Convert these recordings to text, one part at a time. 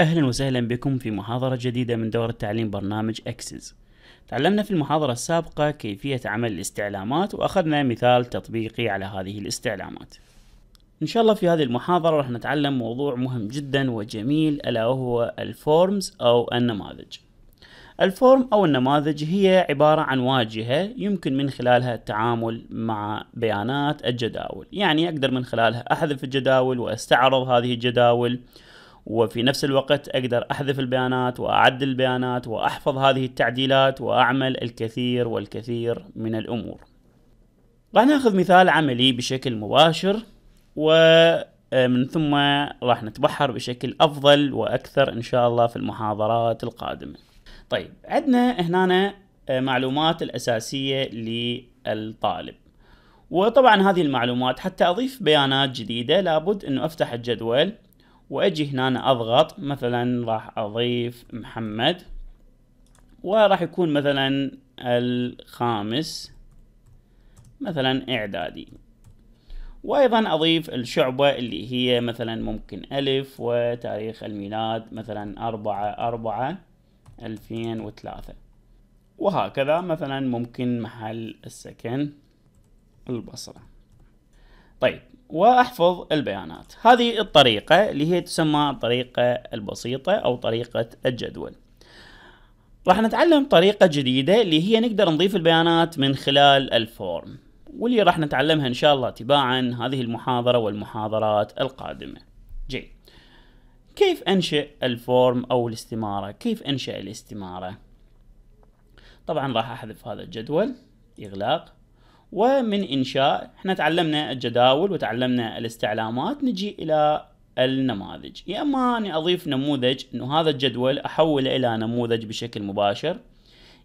أهلا وسهلا بكم في محاضرة جديدة من دورة تعليم برنامج أكسس تعلمنا في المحاضرة السابقة كيفية عمل الاستعلامات وأخذنا مثال تطبيقي على هذه الاستعلامات إن شاء الله في هذه المحاضرة راح نتعلم موضوع مهم جدا وجميل ألا وهو الفورمز أو النماذج الفورم أو النماذج هي عبارة عن واجهة يمكن من خلالها التعامل مع بيانات الجداول يعني أقدر من خلالها أحذف الجداول وأستعرض هذه الجداول وفي نفس الوقت أقدر أحذف البيانات وأعدل البيانات وأحفظ هذه التعديلات وأعمل الكثير والكثير من الأمور راح ناخذ مثال عملي بشكل مباشر ومن ثم راح نتبحر بشكل أفضل وأكثر إن شاء الله في المحاضرات القادمة طيب عندنا هنا معلومات الأساسية للطالب وطبعا هذه المعلومات حتى أضيف بيانات جديدة لابد أنه أفتح الجدول واجي هنا أنا اضغط مثلا راح اضيف محمد وراح يكون مثلا الخامس مثلا اعدادي وايضا اضيف الشعبة اللي هي مثلا ممكن الف وتاريخ الميلاد مثلا اربعة اربعة الفين وثلاثة وهكذا مثلا ممكن محل السكن البصرة طيب واحفظ البيانات هذه الطريقة اللي هي تسمى الطريقة البسيطة او طريقة الجدول راح نتعلم طريقة جديدة اللي هي نقدر نضيف البيانات من خلال الفورم واللي راح نتعلمها ان شاء الله تباعا هذه المحاضرة والمحاضرات القادمة جيد كيف انشئ الفورم او الاستمارة كيف انشئ الاستمارة طبعا راح احذف هذا الجدول اغلاق ومن إنشاء احنا تعلمنا الجداول وتعلمنا الاستعلامات نجي إلى النماذج يا إما أني أضيف نموذج أنه هذا الجدول أحوله إلى نموذج بشكل مباشر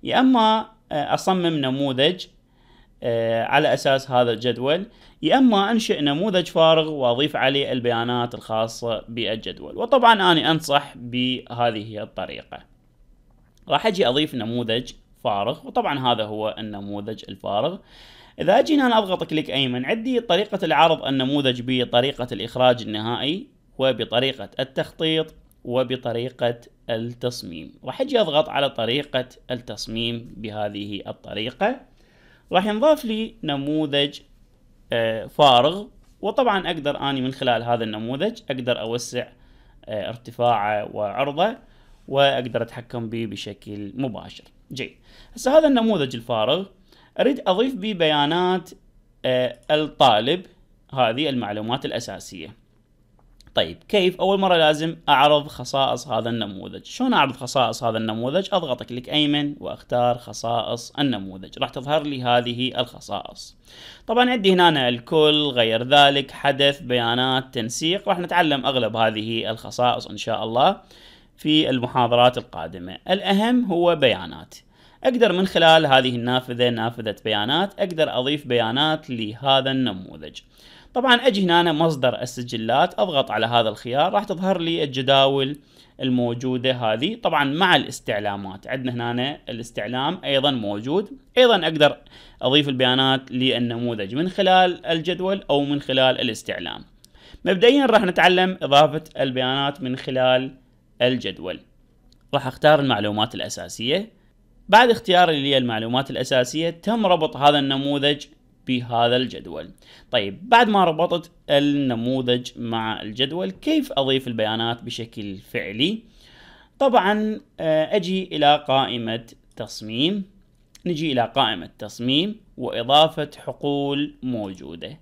يا إما آه، أصمم نموذج آه، على أساس هذا الجدول يا إما أنشئ نموذج فارغ وأضيف عليه البيانات الخاصة بالجدول وطبعا اني أنصح بهذه الطريقة راح أجي أضيف نموذج فارغ وطبعا هذا هو النموذج الفارغ إذا اجي هنا أضغط كليك أيمن عندي طريقة العرض النموذج بطريقة الإخراج النهائي وبطريقة التخطيط وبطريقة التصميم راح أجي أضغط على طريقة التصميم بهذه الطريقة راح ينضاف لي نموذج آه، فارغ وطبعا أقدر أني من خلال هذا النموذج أقدر أوسع آه، ارتفاعه وعرضه وأقدر أتحكم به بشكل مباشر جيد هسه هذا النموذج الفارغ اريد اضيف ببيانات آه، الطالب هذه المعلومات الاساسيه طيب كيف اول مره لازم اعرض خصائص هذا النموذج شلون اعرض خصائص هذا النموذج اضغط كليك ايمن واختار خصائص النموذج راح تظهر لي هذه الخصائص طبعا عندي هنا الكل غير ذلك حدث بيانات تنسيق راح نتعلم اغلب هذه الخصائص ان شاء الله في المحاضرات القادمه الاهم هو بيانات اقدر من خلال هذه النافذة نافذة بيانات اقدر اضيف بيانات لهذا النموذج طبعا اجي هنا مصدر السجلات اضغط على هذا الخيار راح تظهر لي الجداول الموجودة هذه طبعا مع الاستعلامات عندنا هنا الاستعلام ايضا موجود ايضا اقدر اضيف البيانات للنموذج من خلال الجدول او من خلال الاستعلام مبدئيا راح نتعلم اضافة البيانات من خلال الجدول راح اختار المعلومات الاساسية بعد اختياري للمعلومات الأساسية تم ربط هذا النموذج بهذا الجدول طيب بعد ما ربطت النموذج مع الجدول كيف أضيف البيانات بشكل فعلي طبعا آه، أجي إلى قائمة تصميم نجي إلى قائمة تصميم وإضافة حقول موجودة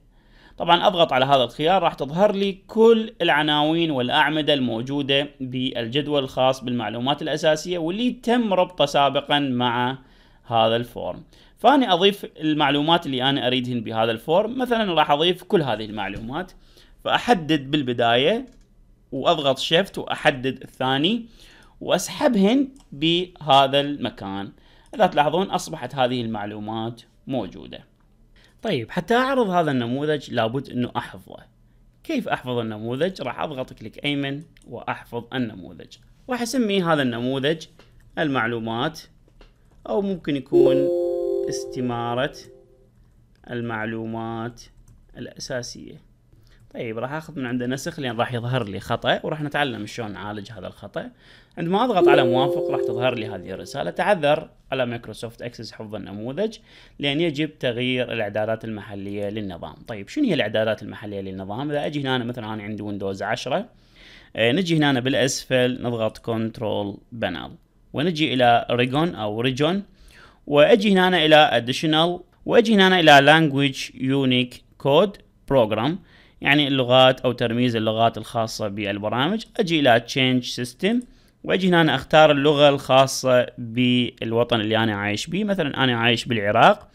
طبعا اضغط على هذا الخيار راح تظهر لي كل العناوين والاعمدة الموجودة بالجدول الخاص بالمعلومات الاساسية واللي تم ربطه سابقا مع هذا الفورم فاني اضيف المعلومات اللي انا اريدهن بهذا الفورم مثلا راح اضيف كل هذه المعلومات فاحدد بالبداية واضغط شيفت واحدد الثاني واسحبهن بهذا المكان اذا تلاحظون اصبحت هذه المعلومات موجوده طيب حتى اعرض هذا النموذج لابد انه احفظه كيف احفظ النموذج راح اضغط كليك ايمن واحفظ النموذج راح اسمي هذا النموذج المعلومات او ممكن يكون استمارة المعلومات الاساسية طيب راح اخذ من عنده نسخ لان راح يظهر لي خطا وراح نتعلم شلون نعالج هذا الخطا عندما اضغط على موافق راح تظهر لي هذه الرساله تعذر على مايكروسوفت اكسس حفظ النموذج لان يجب تغيير الاعدادات المحليه للنظام طيب شنو هي الاعدادات المحليه للنظام اذا اجي هنا أنا مثلا انا عندي ويندوز 10 آه نجي هنا بالاسفل نضغط كنترول بانل ونجي الى ريجون او ريجون واجي هنا الى اديشنال واجي هنا الى لانجويج يونيك كود بروجرام يعني اللغات او ترميز اللغات الخاصة بالبرامج اجي الى change system واجي هنا اختار اللغة الخاصة بالوطن اللي انا عايش به مثلا انا عايش بالعراق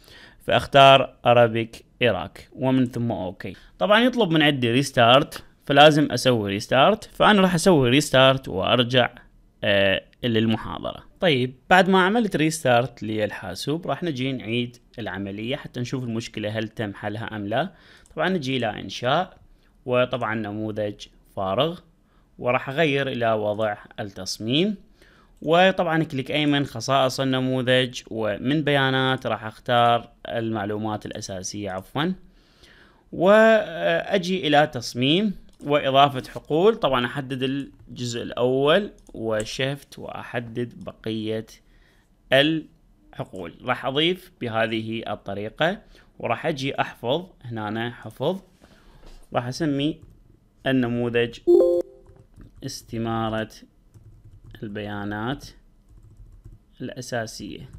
فاختار Arabic Iraq ومن ثم اوكي طبعا يطلب من عندي ريستارت فلازم اسوي ريستارت فانا راح اسوي ريستارت وارجع آه، للمحاضرة طيب بعد ما عملت ريستارت للحاسوب راح نجي نعيد العملية حتى نشوف المشكلة هل تم حلها أم لا طبعا نجي إلى إنشاء وطبعا نموذج فارغ وراح أغير إلى وضع التصميم وطبعا كليك أيمن خصائص النموذج ومن بيانات راح أختار المعلومات الأساسية عفوا وأجي إلى تصميم واضافه حقول طبعا احدد الجزء الاول وشفت واحدد بقيه الحقول راح اضيف بهذه الطريقه وراح اجي احفظ هنا أنا حفظ راح اسمي النموذج استماره البيانات الاساسيه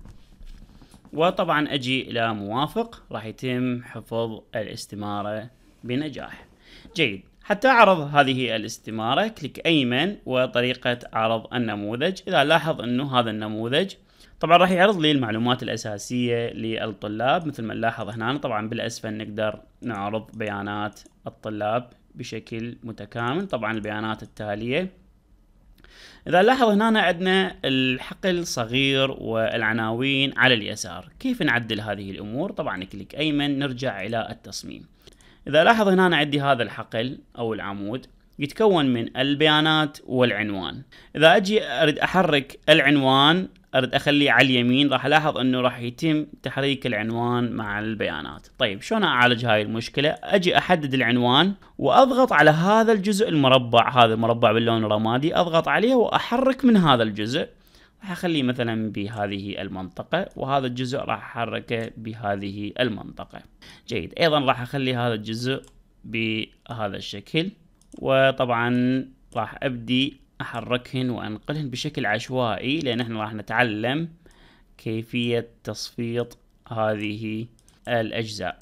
وطبعا اجي الى موافق راح يتم حفظ الاستماره بنجاح جيد حتى أعرض هذه الاستمارة كليك أيمن وطريقة عرض النموذج إذا لاحظ أنه هذا النموذج طبعا راح يعرض لي المعلومات الأساسية للطلاب مثل ما نلاحظ هنا طبعا بالأسفل نقدر نعرض بيانات الطلاب بشكل متكامل طبعا البيانات التالية إذا نلاحظ هنا عندنا الحقل صغير والعناوين على اليسار كيف نعدل هذه الأمور طبعا كليك أيمن نرجع إلى التصميم إذا لاحظ هنا عندي هذا الحقل أو العمود يتكون من البيانات والعنوان إذا أجي أريد أحرك العنوان أريد أخليه على اليمين راح ألاحظ أنه راح يتم تحريك العنوان مع البيانات طيب شلون أعالج هاي المشكلة أجي أحدد العنوان وأضغط على هذا الجزء المربع هذا المربع باللون الرمادي أضغط عليه وأحرك من هذا الجزء راح اخليه مثلا بهذه المنطقة وهذا الجزء راح احركه بهذه المنطقة جيد ايضا راح اخلي هذا الجزء بهذا الشكل وطبعا راح ابدي احركهن وانقلهن بشكل عشوائي لان احنا راح نتعلم كيفية تصفيط هذه الاجزاء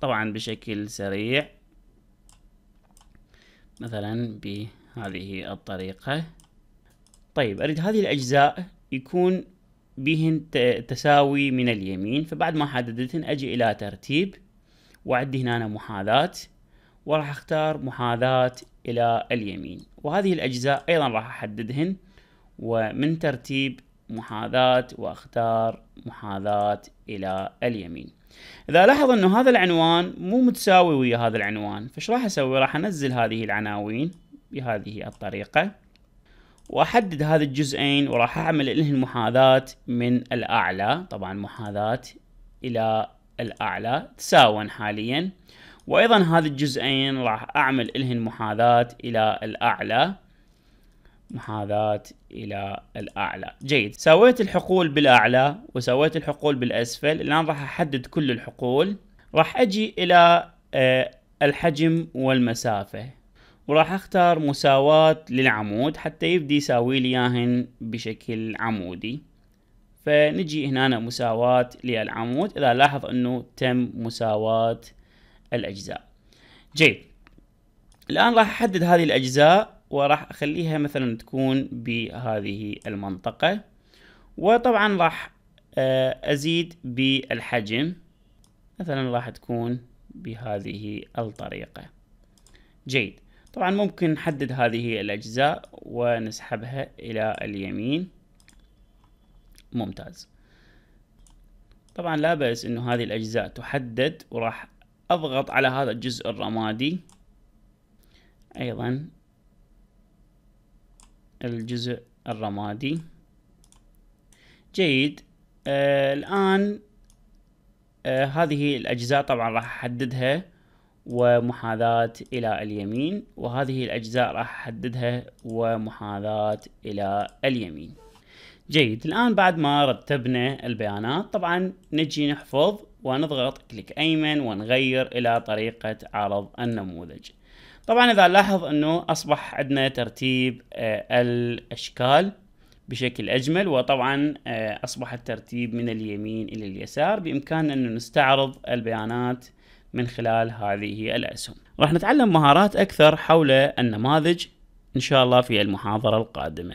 طبعا بشكل سريع مثلا بهذه الطريقة طيب اريد هذه الاجزاء يكون بهن تساوي من اليمين فبعد ما حددتهن اجي الى ترتيب وعدي هنا محاذاة وراح اختار محاذاة الى اليمين وهذه الاجزاء ايضا راح احددهن ومن ترتيب محاذاة واختار محاذاة الى اليمين اذا لاحظ انه هذا العنوان مو متساوي ويا هذا العنوان فايش راح اسوي راح انزل هذه العناوين بهذه الطريقه واحدد هذا الجزئين وراح اعمل الهم المحاذاة من الاعلى طبعا محاذاة الى الاعلى تساوى حاليا وايضا هذا الجزئين راح اعمل الهن محاذاة الى الاعلى محاذاة الى الاعلى جيد سويت الحقول بالاعلى وسويت الحقول بالاسفل الان راح احدد كل الحقول راح اجي الى آه، الحجم والمسافة وراح اختار مساواة للعمود حتى يبدي يساوي لي اياهن بشكل عمودي فنجي هنا مساواة للعمود اذا لاحظ انه تم مساواة الاجزاء جيد الان راح احدد هذه الاجزاء وراح اخليها مثلا تكون بهذه المنطقة وطبعا راح آه، ازيد بالحجم مثلا راح تكون بهذه الطريقة جيد طبعا ممكن نحدد هذه الأجزاء ونسحبها إلى اليمين ممتاز طبعا لا بأس أنه هذه الأجزاء تحدد وراح أضغط على هذا الجزء الرمادي أيضا الجزء الرمادي جيد آه الآن آه هذه الأجزاء طبعا راح أحددها ومحاذاة إلى اليمين وهذه الأجزاء راح أحددها ومحاذاة إلى اليمين جيد الآن بعد ما رتبنا البيانات طبعا نجي نحفظ ونضغط كليك أيمن ونغير إلى طريقة عرض النموذج طبعا إذا نلاحظ أنه أصبح عندنا ترتيب آه، الأشكال بشكل أجمل وطبعا آه، أصبح الترتيب من اليمين إلى اليسار بإمكاننا أن نستعرض البيانات من خلال هذه الأسهم راح نتعلم مهارات أكثر حول النماذج إن شاء الله في المحاضرة القادمة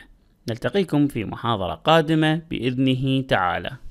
نلتقيكم في محاضرة قادمة بإذنه تعالى